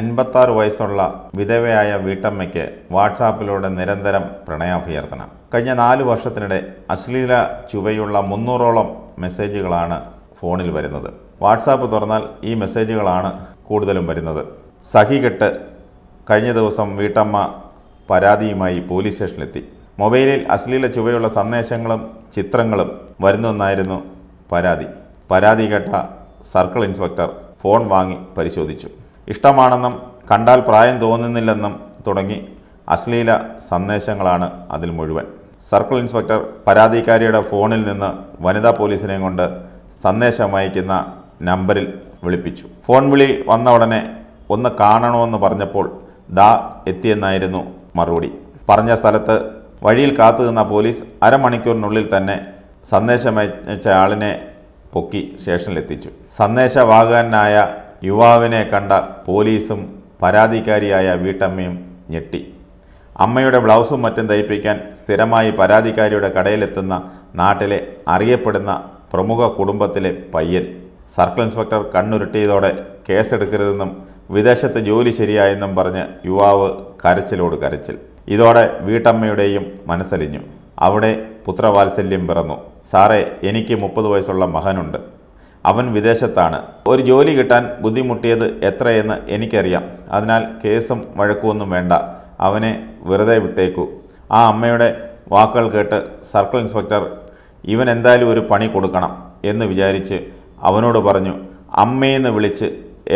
അൻപത്താറ് വയസ്സുള്ള വിധവയായ വീട്ടമ്മയ്ക്ക് വാട്സാപ്പിലൂടെ നിരന്തരം പ്രണയാഭ്യർത്ഥന കഴിഞ്ഞ നാല് വർഷത്തിനിടെ അശ്ലീല ചുവയുള്ള മുന്നൂറോളം മെസ്സേജുകളാണ് ഫോണിൽ വരുന്നത് വാട്സാപ്പ് തുറന്നാൽ ഈ മെസ്സേജുകളാണ് കൂടുതലും വരുന്നത് കെട്ട് കഴിഞ്ഞ ദിവസം വീട്ടമ്മ പരാതിയുമായി പോലീസ് സ്റ്റേഷനിലെത്തി മൊബൈലിൽ അശ്ലീല ചുവയുള്ള സന്ദേശങ്ങളും ചിത്രങ്ങളും വരുന്നെന്നായിരുന്നു പരാതി പരാതി കേട്ട സർക്കിൾ ഇൻസ്പെക്ടർ ഫോൺ വാങ്ങി പരിശോധിച്ചു ഇഷ്ടമാണെന്നും കണ്ടാൽ പ്രായം തോന്നുന്നില്ലെന്നും തുടങ്ങി അശ്ലീല സന്ദേശങ്ങളാണ് അതിൽ മുഴുവൻ സർക്കിൾ ഇൻസ്പെക്ടർ പരാതിക്കാരിയുടെ ഫോണിൽ നിന്ന് വനിതാ പോലീസിനെയും കൊണ്ട് സന്ദേശം അയക്കുന്ന നമ്പറിൽ വിളിപ്പിച്ചു ഫോൺ വിളി വന്ന ഉടനെ ഒന്ന് കാണണമെന്ന് പറഞ്ഞപ്പോൾ ദാ എത്തിയെന്നായിരുന്നു മറുപടി പറഞ്ഞ സ്ഥലത്ത് വഴിയിൽ കാത്തു നിന്ന പോലീസ് അരമണിക്കൂറിനുള്ളിൽ തന്നെ അയച്ച ആളിനെ പൊക്കി സ്റ്റേഷനിലെത്തിച്ചു സന്ദേശവാഹകനായ യുവാവിനെ കണ്ട പോലീസും പരാതിക്കാരിയായ വീട്ടമ്മയും ഞെട്ടി അമ്മയുടെ ബ്ലൗസും മറ്റും ധരിപ്പിക്കാൻ സ്ഥിരമായി പരാതിക്കാരിയുടെ കടയിലെത്തുന്ന നാട്ടിലെ അറിയപ്പെടുന്ന പ്രമുഖ കുടുംബത്തിലെ പയ്യൻ സർക്കിൾ ഇൻസ്പെക്ടർ കണ്ണുരുട്ടിയതോടെ കേസെടുക്കരുതെന്നും വിദേശത്ത് ജോലി ശരിയായെന്നും പറഞ്ഞ് യുവാവ് കരച്ചിലോട് കരച്ചിൽ ഇതോടെ വീട്ടമ്മയുടെയും മനസ്സലിഞ്ഞു അവിടെ പുത്രവാത്സല്യം പിറന്നു സാറേ എനിക്ക് മുപ്പത് വയസ്സുള്ള മകനുണ്ട് അവൻ വിദേശത്താണ് ഒരു ജോലി കിട്ടാൻ ബുദ്ധിമുട്ടിയത് എത്രയെന്ന് എനിക്കറിയാം അതിനാൽ കേസും വഴക്കുമൊന്നും വേണ്ട അവനെ വെറുതെ വിട്ടേക്കൂ ആ അമ്മയുടെ വാക്കുകൾ കേട്ട് സർക്കിൾ ഇൻസ്പെക്ടർ ഇവൻ എന്തായാലും ഒരു പണി കൊടുക്കണം എന്ന് വിചാരിച്ച് അവനോട് പറഞ്ഞു അമ്മയെന്ന് വിളിച്ച്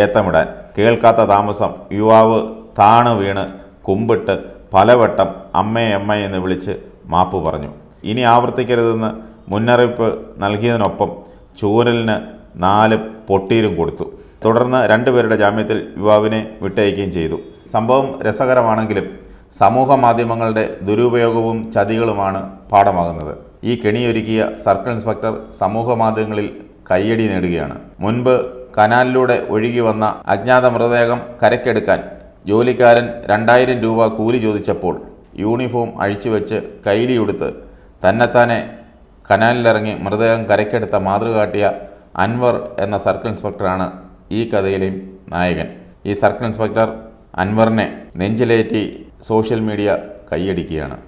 ഏത്തമിടാൻ കേൾക്കാത്ത താമസം യുവാവ് താണു വീണ് കുമ്പിട്ട് പലവട്ടം അമ്മയെ അമ്മയെന്ന് എന്ന് വിളിച്ച് മാപ്പ് പറഞ്ഞു ഇനി ആവർത്തിക്കരുതെന്ന് മുന്നറിയിപ്പ് നൽകിയതിനൊപ്പം ചൂരലിന് നാല് പൊട്ടീരും കൊടുത്തു തുടർന്ന് രണ്ടുപേരുടെ ജാമ്യത്തിൽ യുവാവിനെ വിട്ടയക്കുകയും ചെയ്തു സംഭവം രസകരമാണെങ്കിലും സമൂഹ മാധ്യമങ്ങളുടെ ദുരുപയോഗവും ചതികളുമാണ് പാഠമാകുന്നത് ഈ കെണിയൊരുക്കിയ സർക്കിൾ ഇൻസ്പെക്ടർ സമൂഹ മാധ്യമങ്ങളിൽ കയ്യടി നേടുകയാണ് മുൻപ് കനാലിലൂടെ ഒഴുകി വന്ന അജ്ഞാത മൃതദേഹം കരക്കെടുക്കാൻ ജോലിക്കാരൻ രണ്ടായിരം രൂപ കൂലി ചോദിച്ചപ്പോൾ യൂണിഫോം അഴിച്ചുവെച്ച് കൈലിയെടുത്ത് തന്നെത്താനെ കനാലിലിറങ്ങി മൃതദേഹം കരക്കെടുത്ത മാതൃകാട്ടിയ അൻവർ എന്ന സർക്കിൾ ഇൻസ്പെക്ടറാണ് ഈ കഥയിലെയും നായകൻ ഈ സർക്കിൾ ഇൻസ്പെക്ടർ അൻവറിനെ നെഞ്ചിലേറ്റി സോഷ്യൽ മീഡിയ കൈയടിക്കുകയാണ്